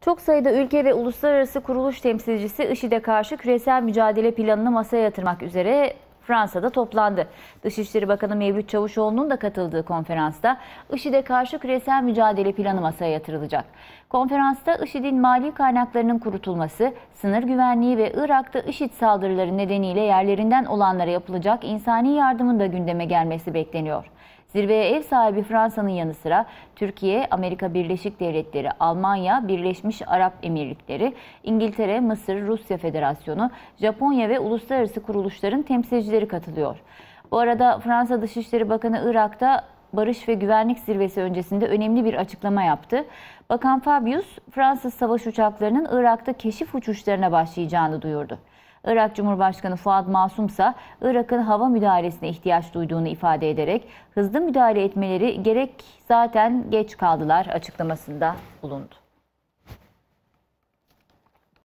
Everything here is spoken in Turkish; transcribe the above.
Çok sayıda ülke ve uluslararası kuruluş temsilcisi IŞİD'e karşı küresel mücadele planını masaya yatırmak üzere Fransa'da toplandı. Dışişleri Bakanı Mevlüt Çavuşoğlu'nun da katıldığı konferansta IŞİD'e karşı küresel mücadele planı masaya yatırılacak. Konferansta IŞİD'in mali kaynaklarının kurutulması, sınır güvenliği ve Irak'ta IŞİD saldırıları nedeniyle yerlerinden olanlara yapılacak insani yardımın da gündeme gelmesi bekleniyor. Zirveye ev sahibi Fransa'nın yanı sıra Türkiye, Amerika Birleşik Devletleri, Almanya, Birleşmiş Arap Emirlikleri, İngiltere, Mısır, Rusya Federasyonu, Japonya ve uluslararası kuruluşların temsilcileri katılıyor. Bu arada Fransa Dışişleri Bakanı Irak'ta Barış ve Güvenlik Zirvesi öncesinde önemli bir açıklama yaptı. Bakan Fabius, Fransız savaş uçaklarının Irak'ta keşif uçuşlarına başlayacağını duyurdu. Irak Cumhurbaşkanı Fuad Masum ise Irak'ın hava müdahalesine ihtiyaç duyduğunu ifade ederek hızlı müdahale etmeleri gerek zaten geç kaldılar açıklamasında bulundu.